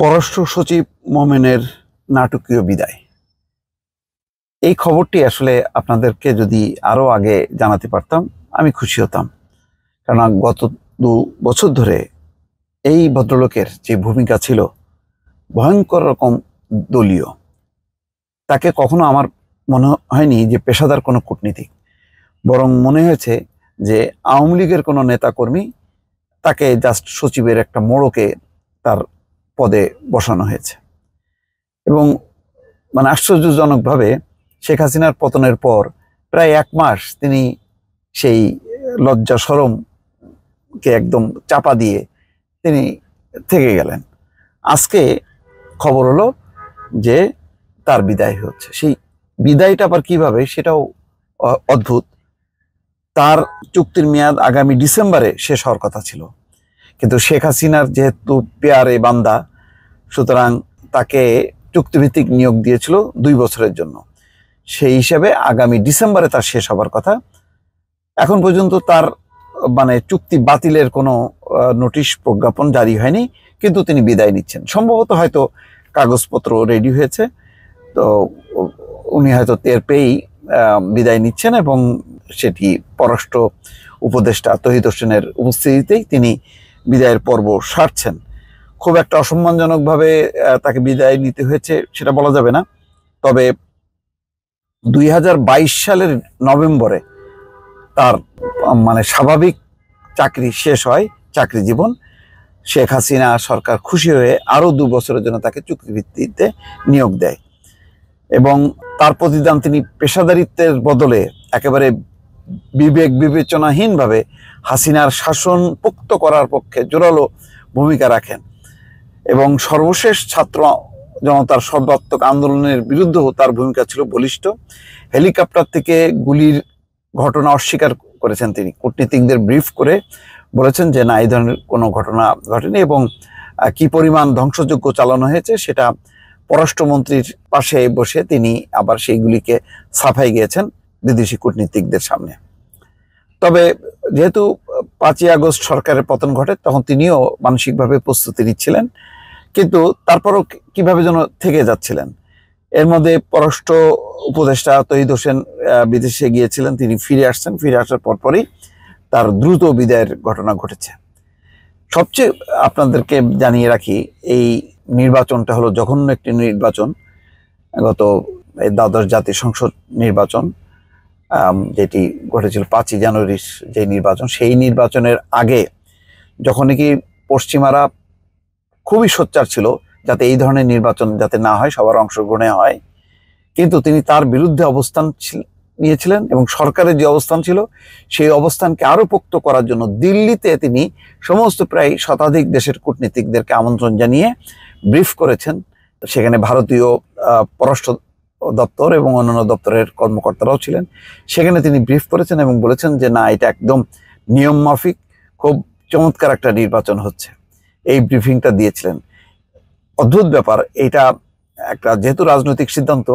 পররাষ্ট্র সচিব মোমেনের নাটকীয় বিদায় এই খবরটি আসলে আপনাদেরকে যদি আরও আগে জানাতে পারতাম আমি খুশি হতাম কারণ গত দু বছর ধরে এই ভদ্রলোকের যে ভূমিকা ছিল ভয়ঙ্কর রকম দলীয় তাকে কখনো আমার মনে হয়নি যে পেশাদার কোনো কূটনীতিক বরং মনে হয়েছে যে আওয়ামী লীগের কোনো নেতাকর্মী তাকে জাস্ট সচিবের একটা মোড়কে তার পদে বসানো হয়েছে এবং মানে আশ্চর্যজনকভাবে শেখ হাসিনার পতনের পর প্রায় এক মাস তিনি সেই লজ্জা সরমকে একদম চাপা দিয়ে তিনি থেকে গেলেন আজকে খবর হলো যে তার বিদায় হচ্ছে সেই বিদায়টা আবার কীভাবে সেটাও অদ্ভুত তার চুক্তির মেয়াদ আগামী ডিসেম্বরে শেষ হওয়ার কথা ছিল কিন্তু শেখ হাসিনার যেহেতু পেয়ারে বান্দা সুতরাং তাকে চুক্তিভিত্তিক নিয়োগ দিয়েছিল দুই বছরের জন্য সেই হিসাবে আগামী ডিসেম্বরে তার শেষ হবার কথা এখন পর্যন্ত তার মানে চুক্তি বাতিলের কোনো নোটিশ প্রজ্ঞাপন জারি হয়নি কিন্তু তিনি বিদায় নিচ্ছেন সম্ভবত হয়তো কাগজপত্র রেডি হয়েছে তো উনি হয়তো টের পেয়েই বিদায় নিচ্ছেন এবং সেটি পররাষ্ট্র উপদেষ্টা তহিদ হোসেনের উপস্থিতিতেই তিনি বিদায়ের পর্ব সারছেন খুব একটা অসম্মানজনকভাবে তাকে বিদায় নিতে হয়েছে সেটা বলা যাবে না তবে দুই সালের নভেম্বরে তার মানে স্বাভাবিক চাকরি শেষ হয় চাকরি জীবন শেখ হাসিনা সরকার খুশি হয়ে আরও দু বছরের জন্য তাকে চুক্তিভিত্তিতে নিয়োগ দেয় এবং তার প্রতিদান তিনি পেশাদারিত্বের বদলে একেবারে বিবেক বিবেচনাহীনভাবে হাসিনার শাসন পোক্ত করার পক্ষে জোরালো ভূমিকা রাখেন এবং সর্বশেষ ছাত্র জনতার সর্বাত্মক আন্দোলনের বিরুদ্ধেও তার ভূমিকা ছিল বলিষ্ঠ হেলিকপ্টার থেকে গুলির ঘটনা অস্বীকার করেছেন তিনি কূটনীতিকদের ব্রিফ করে বলেছেন যে না এই ধরনের কোনো ঘটনা ঘটেনি এবং কি পরিমাণ ধ্বংসযোগ্য চালানো হয়েছে সেটা পররাষ্ট্রমন্ত্রীর পাশে বসে তিনি আবার সেইগুলিকে সাফাই গিয়েছেন বিদেশি কূটনীতিকদের সামনে তবে যেহেতু পাঁচই আগস্ট সরকারের পতন ঘটে তখন তিনিও মানসিকভাবে প্রস্তুতি নিচ্ছিলেন কিন্তু তারপরও কিভাবে যেন থেকে যাচ্ছিলেন এর মধ্যে পররাষ্ট্র উপদেষ্টা তহিদ হোসেন বিদেশে গিয়েছিলেন তিনি ফিরে আসছেন ফিরে আসার পরপরই তার দ্রুত বিদায়ের ঘটনা ঘটেছে সবচেয়ে আপনাদেরকে জানিয়ে রাখি এই নির্বাচনটা হলো জঘন্য একটি নির্বাচন গত এই দ্বাদশ জাতীয় সংসদ নির্বাচন যেটি ঘটেছিল পাঁচই জানুয়ারির যে নির্বাচন সেই নির্বাচনের আগে যখন কি পশ্চিমারা খুবই সোচ্চার ছিল যাতে এই ধরনের নির্বাচন যাতে না হয় সবার অংশগ্রহণে হয় কিন্তু তিনি তার বিরুদ্ধে অবস্থান নিয়েছিলেন এবং সরকারের যে অবস্থান ছিল সেই অবস্থানকে আরও পোক্ত করার জন্য দিল্লিতে তিনি সমস্ত প্রায় শতাধিক দেশের কূটনীতিকদেরকে আমন্ত্রণ জানিয়ে ব্রিফ করেছেন সেখানে ভারতীয় পররাষ্ট্র দপ্তর এবং অন্যান্য দপ্তরের কর্মকর্তারাও ছিলেন সেখানে তিনি ব্রিফ করেছেন এবং বলেছেন যে না এটা একদম নিয়ম মাফিক খুব চমৎকার একটা নির্বাচন হচ্ছে এই ব্রিফিংটা দিয়েছিলেন অদ্ভুত ব্যাপার এটা একটা যেহেতু রাজনৈতিক সিদ্ধান্ত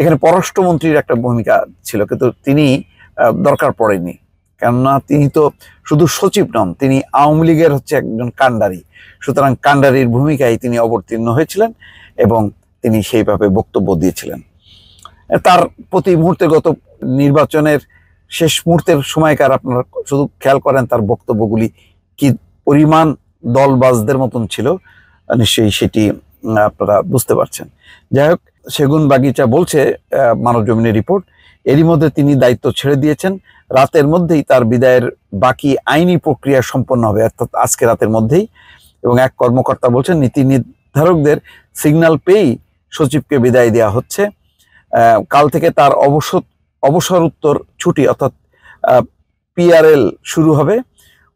এখানে পররাষ্ট্রমন্ত্রীর একটা ভূমিকা ছিল কিন্তু তিনি দরকার পড়েনি কেননা তিনি তো শুধু সচিব নন তিনি আওয়ামী লীগের হচ্ছে একজন কাণ্ডারি সুতরাং কাণ্ডারির ভূমিকায় তিনি অবতীর্ণ হয়েছিলেন এবং তিনি সেইভাবে বক্তব্য দিয়েছিলেন তার প্রতি মুহূর্তে গত নির্বাচনের শেষ মুহূর্তের সময়কার আপনারা শুধু খেয়াল করেন তার বক্তব্যগুলি কি পরিমাণ দলবাজদের মতন ছিল নিশ্চয়ই সেটি আপনারা বুঝতে পারছেন যাই হোক সেগুন বাগিচা বলছে মানব জমিনের রিপোর্ট এরই মধ্যে তিনি দায়িত্ব ছেড়ে দিয়েছেন রাতের মধ্যেই তার বিদায়ের বাকি আইনি প্রক্রিয়া সম্পন্ন হবে অর্থাৎ আজকে রাতের মধ্যেই এবং এক কর্মকর্তা বলছেন নীতি নির্ধারকদের সিগন্যাল পেয়েই সচিবকে বিদায় দেওয়া হচ্ছে কাল থেকে তার অবসর অবসর উত্তর ছুটি অর্থাৎ পিআরএল শুরু হবে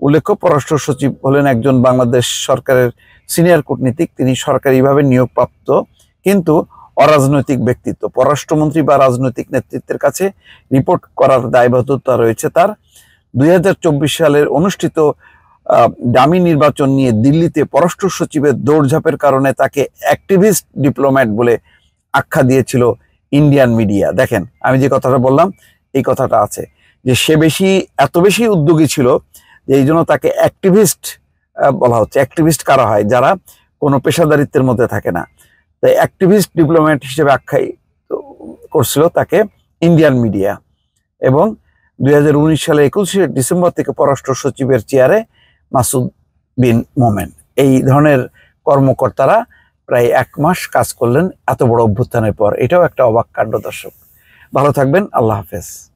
উল্লেখ্য পররাষ্ট্র সচিব হলেন একজন বাংলাদেশ সরকারের সিনিয়র কূটনীতিক তিনি সরকারিভাবে নিয়োগপ্রাপ্ত কিন্তু অরাজনৈতিক ব্যক্তিত্ব পররাষ্ট্রমন্ত্রী বা রাজনৈতিক নেতৃত্বের কাছে রিপোর্ট করার দায়বদ্ধতা রয়েছে তার দুই সালের অনুষ্ঠিত ডামি নির্বাচন নিয়ে দিল্লিতে পররাষ্ট্র সচিবের দৌড়ঝাঁপের কারণে তাকে অ্যাক্টিভিস্ট ডিপ্লোম্যাট বলে আখ্যা দিয়েছিল ইন্ডিয়ান মিডিয়া দেখেন আমি যে কথাটা বললাম এই কথাটা আছে যে সে বেশি এত বেশি উদ্যোগী ছিল যে এই জন্য তাকে অ্যাক্টিভিস্ট বলা হচ্ছে অ্যাক্টিভিস্ট কারা হয় যারা কোনো পেশাদারিত্বের মধ্যে থাকে না তাই অ্যাক্টিভিস্ট ডিপ্লোম্যাট হিসেবে আখ্যায়িত করছিল তাকে ইন্ডিয়ান মিডিয়া এবং দুই সালে একুশে ডিসেম্বর থেকে পররাষ্ট্র সচিবের চেয়ারে মাসুদ বিন মোমেন এই ধরনের কর্মকর্তারা প্রায় এক মাস কাজ করলেন এত বড় অভ্যুত্থানের পর এটাও একটা অবাক কাণ্ড দর্শক ভালো থাকবেন আল্লাহ হাফেজ